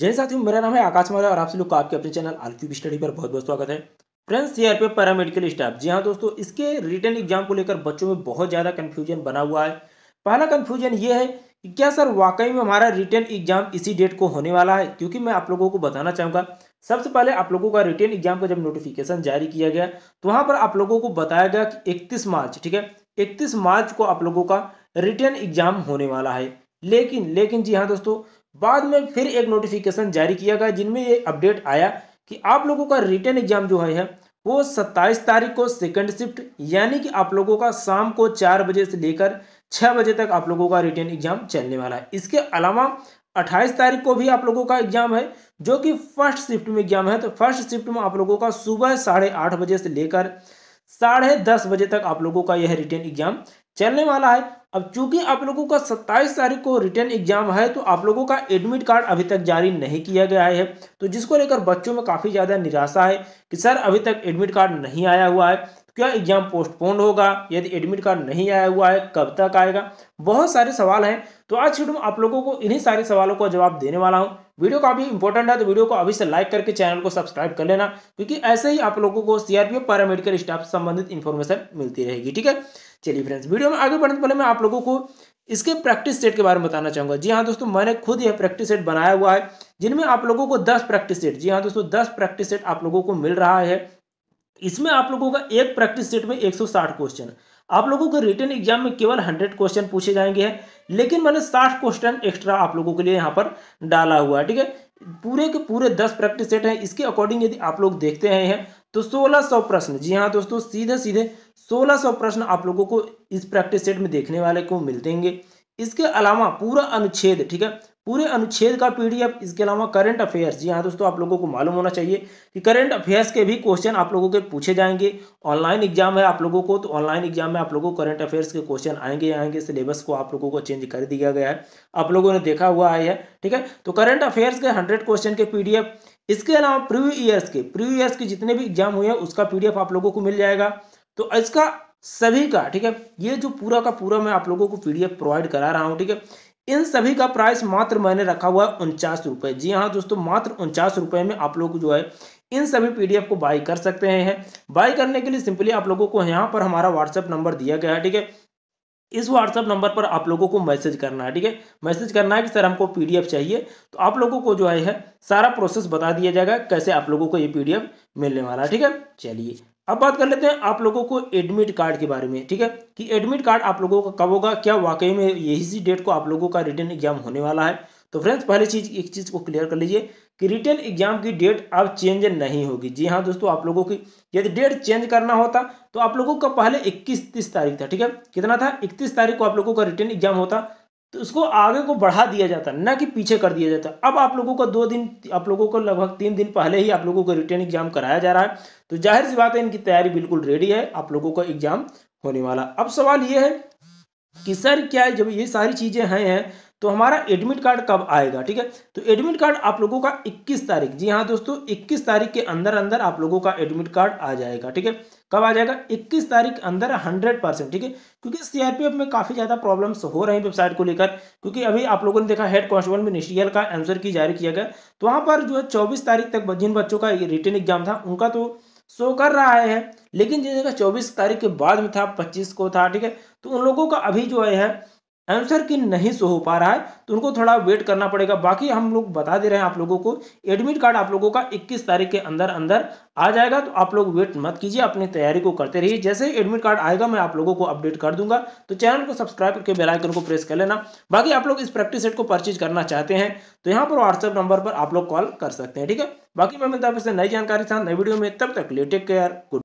जय साथियों मेरा नाम है आकाश मौर्य और आप सभी लोग का आपके अपने चैनल आलक्यूब स्टडी पर बहुत बहुत स्वागत है friends CRPF or paramedical staff जी हाँ दोस्तों इसके रिटर्न एग्जाम को लेकर बच्चों में बहुत ज़्यादा कन्फ्यूजन बना हुआ है पहला कन्फ्यूजन ये है कि क्या सर वाकई में हमारा रिटर्न एग्जाम इसी डेट को होने वाला है क्योंकि मैं आप लोगों को बताना चाहूंगा सबसे पहले आप लोगों का रिटर्न एग्जाम का जब नोटिफिकेशन जारी किया गया तो वहां पर आप लोगों को बताया गया कि इकतीस मार्च ठीक है इकतीस मार्च को आप लोगों का रिटर्न एग्जाम होने वाला है लेकिन लेकिन जी हाँ दोस्तों बाद में फिर एक नोटिफिकेशन जारी किया गया जिनमें ये अपडेट आया कि आप लोगों का रिटर्न एग्जाम जो है वो 27 तारीख को सेकंड शिफ्ट यानी कि आप लोगों का शाम को चार बजे से लेकर छः बजे तक आप लोगों का रिटर्न एग्जाम चलने वाला है इसके अलावा 28 तारीख को भी आप लोगों का एग्जाम है जो कि फर्स्ट शिफ्ट में एग्जाम है तो फर्स्ट शिफ्ट में आप लोगों का सुबह साढ़े आठ बजे से लेकर साढ़े दस बजे तक आप लोगों का यह रिटर्न एग्जाम चलने वाला है अब चूंकि आप लोगों का सत्ताईस तारीख को रिटर्न एग्जाम है तो आप लोगों का एडमिट कार्ड अभी तक जारी नहीं किया गया है तो जिसको लेकर बच्चों में काफ़ी ज़्यादा निराशा है कि सर अभी तक एडमिट कार्ड नहीं आया हुआ है क्या एग्जाम पोस्टपोन होगा यदि एडमिट कार्ड नहीं आया हुआ है कब तक आएगा बहुत सारे सवाल हैं तो आज वीडियो में आप लोगों को इन्हीं सारे सवालों का जवाब देने वाला हूँ वीडियो काफी इंपॉर्टेंट है तो वीडियो को अभी से लाइक करके चैनल को सब्सक्राइब कर लेना क्योंकि ऐसे ही आप लोगों को सीआरपीएफ पैरामेडिकल स्टाफ से संबंधित इन्फॉर्मेशन मिलती रहेगी ठीक है चलिए फ्रेंड्स वीडियो में आगे बढ़ने पहले मैं आप लोगों को इसके प्रैक्टिस सेट के बारे में बताना चाहूंगा जी हाँ दोस्तों मैंने खुद यह प्रैक्टिस सेट बनाया हुआ है जिनमें आप लोगों को दस प्रैक्टिस सेट जी हाँ दोस्तों दस प्रैक्टिस सेट आप लोगों को मिल रहा है इसमें आप लोगों का एक प्रैक्टिस सेट में 160 क्वेश्चन आप लोगों को रिटर्न एग्जाम में केवल 100 क्वेश्चन पूछे जाएंगे लेकिन मैंने 60 क्वेश्चन एक्स्ट्रा आप लोगों के लिए यहाँ पर डाला हुआ है ठीक है पूरे के पूरे 10 प्रैक्टिस सेट हैं इसके अकॉर्डिंग यदि आप लोग देखते हैं है, तो 1600 प्रश्न जी हाँ दोस्तों सीधे सीधे 1600 प्रश्न आप लोगों को इस प्रैक्टिस सेट में देखने वाले को मिलतेंगे इसके अलावा पूरा अनुच्छेद ठीक है पूरे अनुच्छेद का पीडीएफ इसके अलावा करंट अफेयर्स जी हाँ दोस्तों आप लोगों को मालूम होना चाहिए कि करंट अफेयर्स के भी क्वेश्चन आप लोगों के पूछे जाएंगे ऑनलाइन एग्जाम है आप लोगों को तो ऑनलाइन एग्जाम में आप लोगों को करंट अफेयर्स के क्वेश्चन आएंगे आएंगे सिलेबस को आप लोगों को चेंज कर दिया गया है आप लोगों ने देखा हुआ है ठीक है तो करंट अफेयर्स के हंड्रेड क्वेश्चन के पीडीएफ इसके अलावा प्रीव्यू ईयर्स के प्रीव्यू ईयर्स के जितने भी एग्जाम हुए हैं उसका पीडीएफ आप लोगों को मिल जाएगा तो इसका सभी का ठीक है ये जो पूरा का पूरा मैं आप लोगों को पीडीएफ प्रोवाइड करा रहा हूँ ठीक है इन सभी का प्राइस मात्र मैंने रखा हुआ है उनचास रुपये जी हाँ दोस्तों मात्र उनचास रुपये में आप लोग जो है इन सभी पीडीएफ को बाई कर सकते हैं बाई करने के लिए सिंपली आप लोगों को यहाँ पर हमारा व्हाट्सएप नंबर दिया गया है ठीक है इस व्हाट्सएप नंबर पर आप लोगों को मैसेज करना है ठीक है मैसेज करना है कि सर हमको पीडीएफ चाहिए तो आप लोगों को जो है सारा प्रोसेस बता दिया जाएगा कैसे आप लोगों को ये पीडीएफ मिलने वाला है ठीक है चलिए अब बात कर लेते हैं आप लोगों को एडमिट कार्ड के बारे में ठीक है कि एडमिट कार्ड आप लोगों का कब होगा क्या वाकई में यही सी डेट को आप लोगों का रिटर्न एग्जाम होने वाला है तो फ्रेंड्स पहले चीज एक चीज को क्लियर कर लीजिए कि रिटर्न एग्जाम की डेट अब चेंज नहीं होगी जी हाँ दोस्तों आप लोगों की यदि डेट चेंज करना होता तो आप लोगों का पहले इक्कीस तीस तारीख था ठीक है कितना था इकतीस तारीख को आप लोगों का रिटर्न एग्जाम होता तो उसको आगे को बढ़ा दिया जाता ना कि पीछे कर दिया जाता अब आप लोगों का दो दिन आप लोगों को लगभग तीन दिन पहले ही आप लोगों को रिटर्न एग्जाम कराया जा रहा है तो जाहिर सी बात है इनकी तैयारी बिल्कुल रेडी है आप लोगों का एग्जाम होने वाला अब सवाल ये है कि सर क्या है जब ये सारी चीज़ें हैं तो हमारा एडमिट कार्ड कब आएगा ठीक है तो एडमिट कार्ड आप लोगों का 21 तारीख जी हाँ दोस्तों 21 तारीख के अंदर अंदर आप लोगों का एडमिट कार्ड आ जाएगा ठीक है कब आ जाएगा 21 तारीख अंदर 100 परसेंट ठीक है क्योंकि सीआरपीएफ में काफी ज्यादा प्रॉब्लम्स हो रहे हैं वेबसाइट को लेकर क्योंकि अभी आप लोगों ने देखा हेड कांस्टेबल मिनिस्ट्रियल का आंसर की जारी किया गया तो वहां पर जो है चौबीस तारीख तक जिन बच्चों का रिटर्न एग्जाम था उनका तो शो कर रहा है लेकिन जिन जगह चौबीस तारीख के बाद में था पच्चीस को था ठीक है तो उन लोगों का अभी जो है आंसर की नहीं सो हो पा रहा है तो उनको थोड़ा वेट करना पड़ेगा बाकी हम लोग बता दे रहे हैं आप लोगों को एडमिट कार्ड आप लोगों का 21 तारीख के अंदर अंदर आ जाएगा तो आप लोग वेट मत कीजिए अपनी तैयारी को करते रहिए जैसे ही एडमिट कार्ड आएगा मैं आप लोगों को अपडेट कर दूंगा तो चैनल को सब्सक्राइब करके बेलाइकन को प्रेस कर लेना बाकी आप लोग इस प्रैक्टिस सेट को परचेज करना चाहते हैं तो यहाँ पर व्हाट्सएप नंबर पर आप लोग कॉल कर सकते हैं ठीक है बाकी मैं मिलता है नई जानकारी था नई वीडियो में तब तक ले टेक केयर गुड